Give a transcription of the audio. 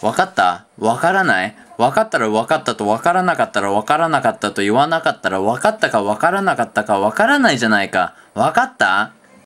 分かった分からない分かったら分かったと分からなかったら分からなかったと言わなかったら分かったか分からなかったか分からないじゃないか。分かった